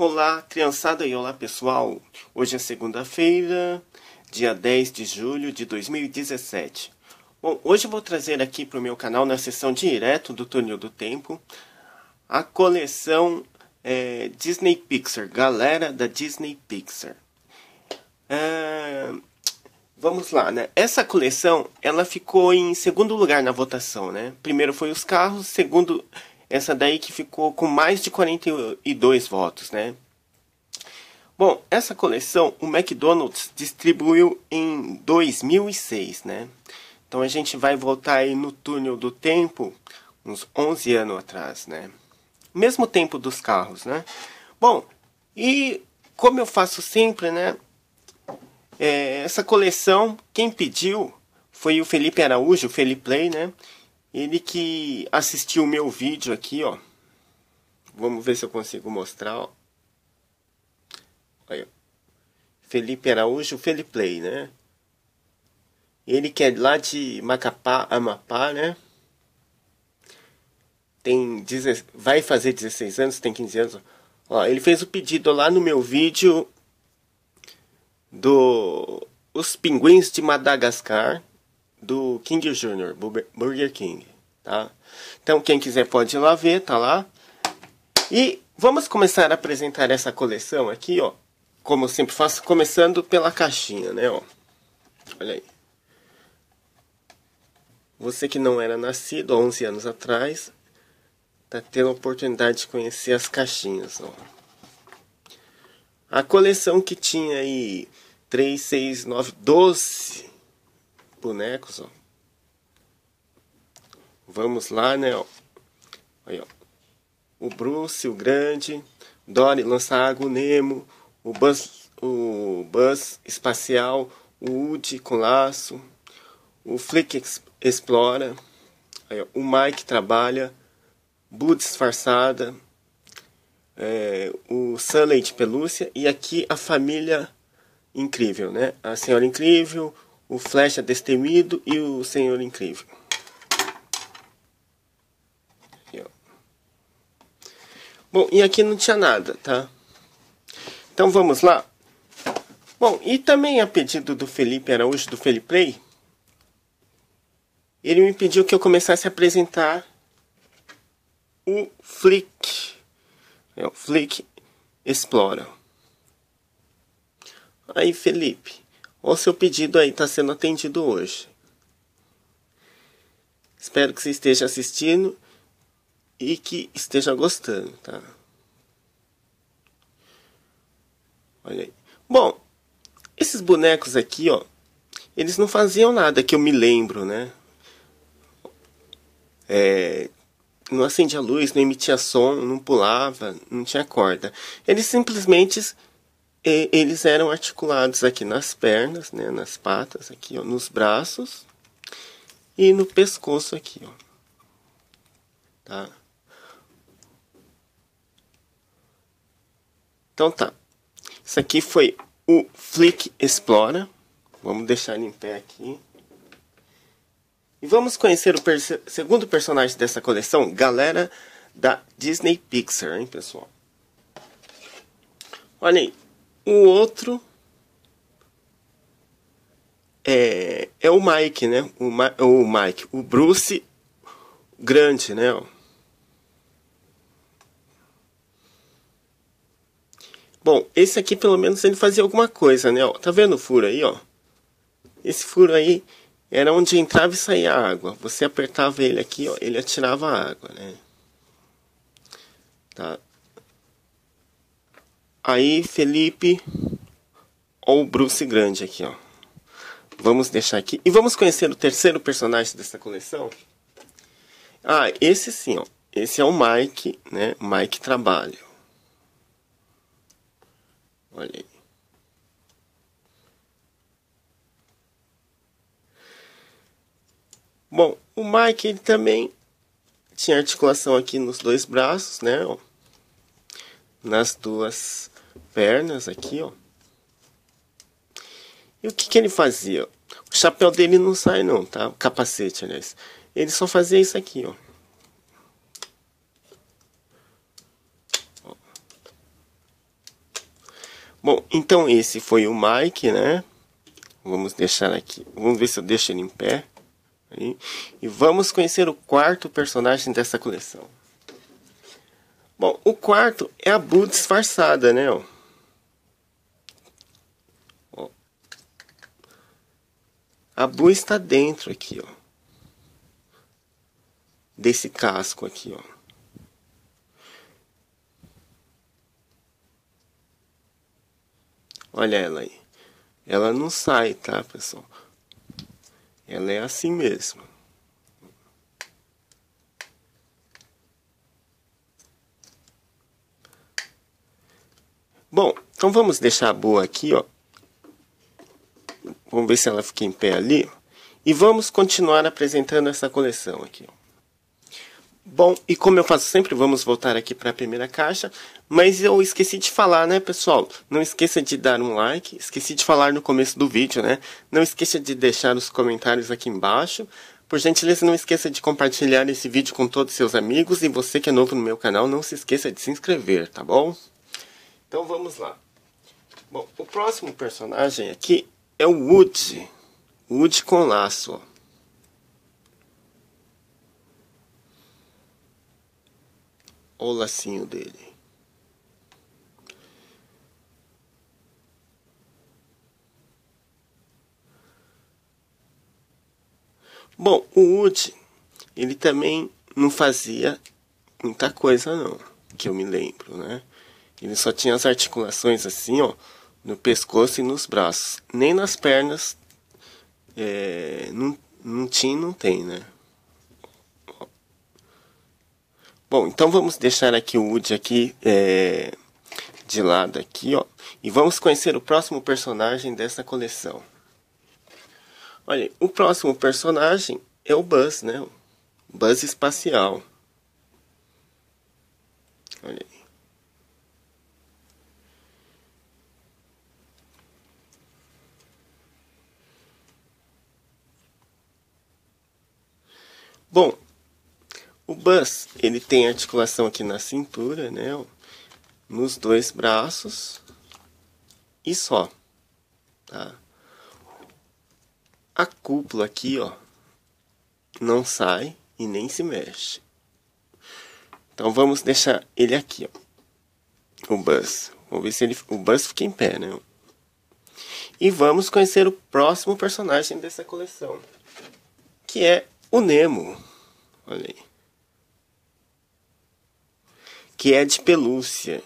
Olá, criançada e olá, pessoal! Hoje é segunda-feira, dia 10 de julho de 2017. Bom, hoje vou trazer aqui para o meu canal, na sessão direto do Túnel do Tempo, a coleção é, Disney Pixar, galera da Disney Pixar. É, vamos lá, né? Essa coleção, ela ficou em segundo lugar na votação, né? Primeiro foi os carros, segundo essa daí que ficou com mais de 42 votos, né? Bom, essa coleção o McDonald's distribuiu em 2006, né? Então a gente vai voltar aí no túnel do tempo, uns 11 anos atrás, né? Mesmo tempo dos carros, né? Bom, e como eu faço sempre, né? É, essa coleção, quem pediu foi o Felipe Araújo, o Felipe Play, né? Ele que assistiu o meu vídeo aqui, ó. Vamos ver se eu consigo mostrar, ó. Felipe Araújo, Felipe Play, né? Ele que é lá de Macapá, Amapá, né? Tem 16, vai fazer 16 anos, tem 15 anos. Ó, ele fez o pedido lá no meu vídeo do Os Pinguins de Madagascar, do King Jr., Burger King, tá? Então, quem quiser pode ir lá ver, tá lá. E vamos começar a apresentar essa coleção aqui, ó. Como eu sempre faço, começando pela caixinha, né, ó. Olha aí. Você que não era nascido 11 anos atrás, tá tendo a oportunidade de conhecer as caixinhas, ó. A coleção que tinha aí 3, 6, 9, 12 bonecos, ó. Vamos lá, né? Ó. Aí, ó. O Bruce, o Grande, Dory, lança o Nemo, o Buzz, o Buzz Espacial, o Woody com laço, o Flick Explora, aí, ó. o Mike Trabalha, Bu Disfarçada, é, o Sully de Pelúcia e aqui a família incrível, né? A Senhora Incrível, o Flecha Destemido e o Senhor Incrível. Aqui, Bom, e aqui não tinha nada, tá? Então vamos lá. Bom, e também a pedido do Felipe Araújo, do Felipe Play, ele me pediu que eu começasse a apresentar o Flick. É o Flick Explora. Aí, Felipe, ou seu pedido aí está sendo atendido hoje. Espero que você esteja assistindo e que esteja gostando, tá? Olha aí. Bom, esses bonecos aqui, ó, eles não faziam nada que eu me lembro, né? É, não acendia luz, não emitia som, não pulava, não tinha corda. Eles simplesmente e eles eram articulados aqui nas pernas, né, nas patas, aqui, ó, nos braços e no pescoço aqui, ó. Tá? Então tá. Isso aqui foi o Flick Explora. Vamos deixar ele em pé aqui. E vamos conhecer o segundo personagem dessa coleção, galera da Disney Pixar, hein, pessoal? Olha aí, o outro é, é o Mike, né? O, Ma o Mike, o Bruce Grande, né? Bom, esse aqui pelo menos ele fazia alguma coisa, né? Ó, tá vendo o furo aí, ó? Esse furo aí era onde entrava e saía água. Você apertava ele aqui, ó, ele atirava a água, né? Tá? Aí, Felipe ou Bruce Grande aqui, ó. Vamos deixar aqui. E vamos conhecer o terceiro personagem dessa coleção? Ah, esse sim, ó. Esse é o Mike, né? Mike Trabalho. Olha aí. Bom, o Mike ele também tinha articulação aqui nos dois braços, né? Nas duas pernas aqui, ó. E o que, que ele fazia? O chapéu dele não sai não, tá? O capacete, aliás. Ele só fazia isso aqui, ó. Bom, então esse foi o Mike, né? Vamos deixar aqui. Vamos ver se eu deixo ele em pé. Aí. E vamos conhecer o quarto personagem dessa coleção. Bom, o quarto é a Bu disfarçada, né? Ó. A Bu está dentro aqui, ó. Desse casco aqui, ó. Olha ela aí. Ela não sai, tá, pessoal? Ela é assim mesmo. Bom, então vamos deixar a boa aqui, ó. Vamos ver se ela fica em pé ali. E vamos continuar apresentando essa coleção aqui. Bom, e como eu faço sempre, vamos voltar aqui para a primeira caixa. Mas eu esqueci de falar, né, pessoal? Não esqueça de dar um like. Esqueci de falar no começo do vídeo, né? Não esqueça de deixar os comentários aqui embaixo. Por gentileza, não esqueça de compartilhar esse vídeo com todos seus amigos. E você que é novo no meu canal, não se esqueça de se inscrever, tá bom? Então vamos lá. Bom, o próximo personagem aqui é o Woody. Woody com laço. Ó. O lacinho dele. Bom, o Woody, ele também não fazia muita coisa não, que eu me lembro, né? Ele só tinha as articulações assim, ó, no pescoço e nos braços. Nem nas pernas. É, não, não tinha e não tem, né? Bom, então vamos deixar aqui o Woody aqui é, de lado aqui, ó, e vamos conhecer o próximo personagem dessa coleção. Olha, o próximo personagem é o Buzz, né? Buzz espacial. Olha, Bom, o bus ele tem articulação aqui na cintura, né? Nos dois braços e só, tá? A cúpula aqui, ó, não sai e nem se mexe. Então vamos deixar ele aqui, ó. O bus. Vamos ver se ele, o bus fica em pé, né? E vamos conhecer o próximo personagem dessa coleção, que é o Nemo. Olha aí. Que é de pelúcia,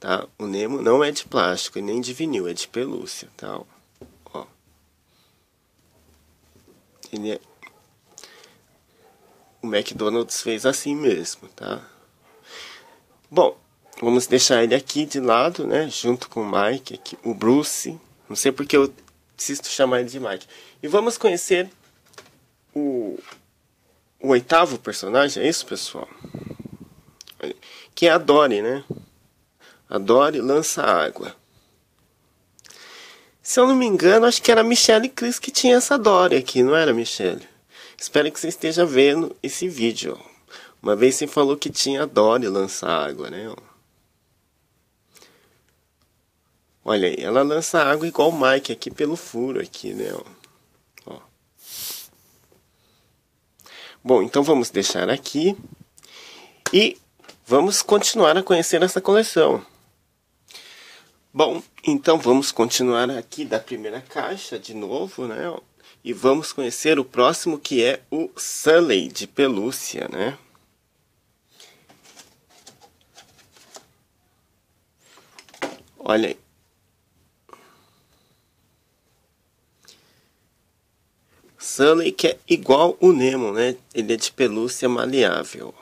tá? O Nemo não é de plástico e nem de vinil, é de pelúcia, tá? Ó. Ele é... O McDonald's fez assim mesmo, tá? Bom, vamos deixar ele aqui de lado, né? Junto com o Mike, aqui, o Bruce. Não sei porque eu preciso chamar ele de Mike. E vamos conhecer o o oitavo personagem, é isso, pessoal? Que é a Dory, né? A Dory lança água. Se eu não me engano, acho que era Michelle Cris que tinha essa Dory aqui, não era, Michelle? Espero que você esteja vendo esse vídeo. Uma vez você falou que tinha a Dory lança água, né? Olha aí, ela lança água igual o Mike aqui pelo furo aqui, né? Bom, então vamos deixar aqui e vamos continuar a conhecer essa coleção. Bom, então vamos continuar aqui da primeira caixa de novo, né? E vamos conhecer o próximo que é o Sully de pelúcia, né? Olha aí. Stanley, que é igual o Nemo, né? Ele é de pelúcia maleável.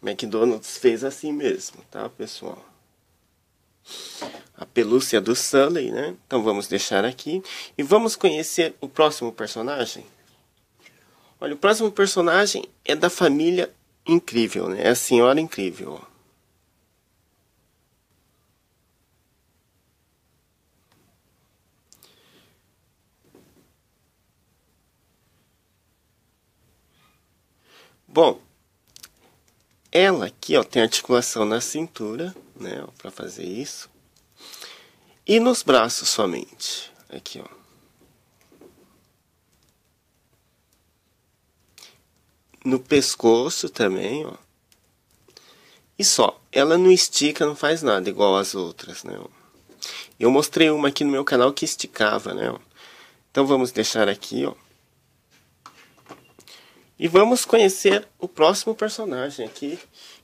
O McDonald's fez assim mesmo, tá, pessoal? A pelúcia do Sully, né? Então vamos deixar aqui e vamos conhecer o próximo personagem. Olha, o próximo personagem é da família incrível, né? É a senhora incrível. Bom, ela aqui ó, tem articulação na cintura, né, para fazer isso. E nos braços somente. Aqui, ó. No pescoço também, ó. E só, ela não estica, não faz nada igual as outras, né? Eu mostrei uma aqui no meu canal que esticava, né? Então vamos deixar aqui, ó. E vamos conhecer o próximo personagem aqui,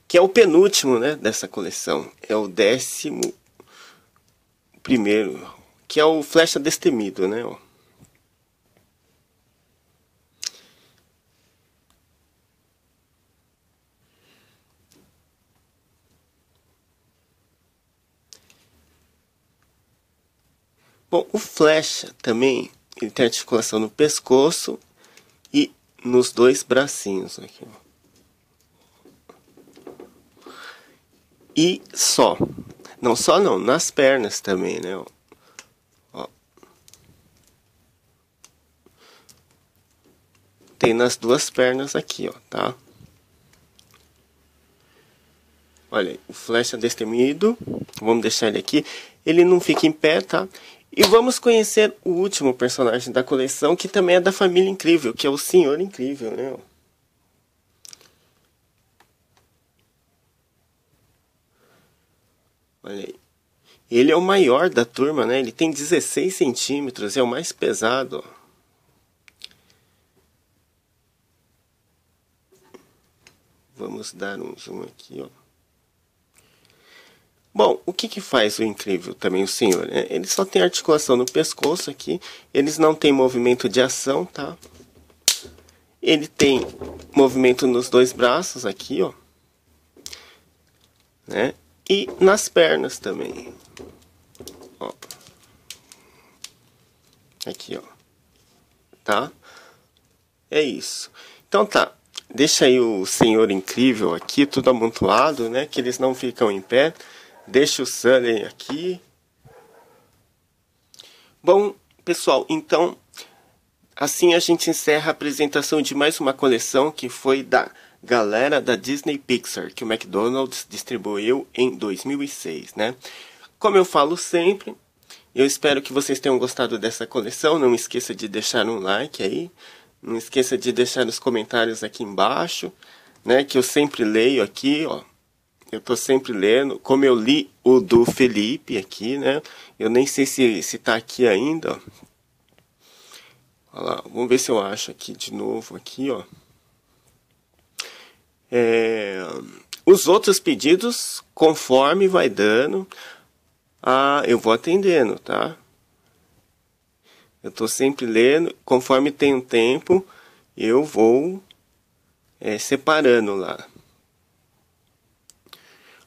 que é o penúltimo né, dessa coleção. É o décimo primeiro, que é o Flecha Destemido, né? Ó. Bom, o flecha também ele tem articulação no pescoço nos dois bracinhos aqui. E só. Não só não, nas pernas também, né? Ó. Tem nas duas pernas aqui, ó, tá? Olha, o flecha é destemido, vamos deixar ele aqui. Ele não fica em pé, tá? E vamos conhecer o último personagem da coleção, que também é da família incrível, que é o Senhor Incrível, né? Olha aí. Ele é o maior da turma, né? Ele tem 16 centímetros, é o mais pesado. Ó. Vamos dar um zoom aqui, ó. Bom, o que, que faz o incrível também o senhor? Né? Ele só tem articulação no pescoço aqui, eles não têm movimento de ação, tá? Ele tem movimento nos dois braços aqui, ó. Né? E nas pernas também. Ó. Aqui, ó. Tá? É isso. Então tá, deixa aí o senhor incrível aqui, tudo amontoado, né? Que eles não ficam em pé. Deixa o Sunny aqui. Bom, pessoal, então assim a gente encerra a apresentação de mais uma coleção que foi da galera da Disney Pixar, que o McDonald's distribuiu em 2006, né? Como eu falo sempre, eu espero que vocês tenham gostado dessa coleção. Não esqueça de deixar um like aí. Não esqueça de deixar os comentários aqui embaixo, né? Que eu sempre leio aqui, ó. Eu estou sempre lendo. Como eu li o do Felipe aqui, né? Eu nem sei se está aqui ainda. Ó. Lá, vamos ver se eu acho aqui de novo aqui, ó. É, os outros pedidos, conforme vai dando, ah, eu vou atendendo, tá? Eu estou sempre lendo, conforme tem um tempo, eu vou é, separando lá.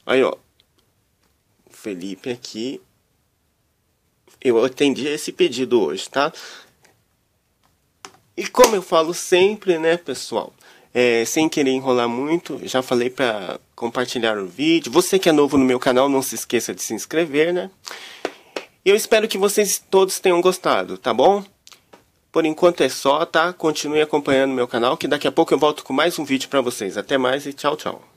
Aí, ó. Felipe aqui. Eu atendi esse pedido hoje, tá? E como eu falo sempre, né, pessoal? É, sem querer enrolar muito, já falei para compartilhar o vídeo. Você que é novo no meu canal, não se esqueça de se inscrever, né? Eu espero que vocês todos tenham gostado, tá bom? Por enquanto é só, tá? Continue acompanhando meu canal, que daqui a pouco eu volto com mais um vídeo para vocês. Até mais e tchau, tchau.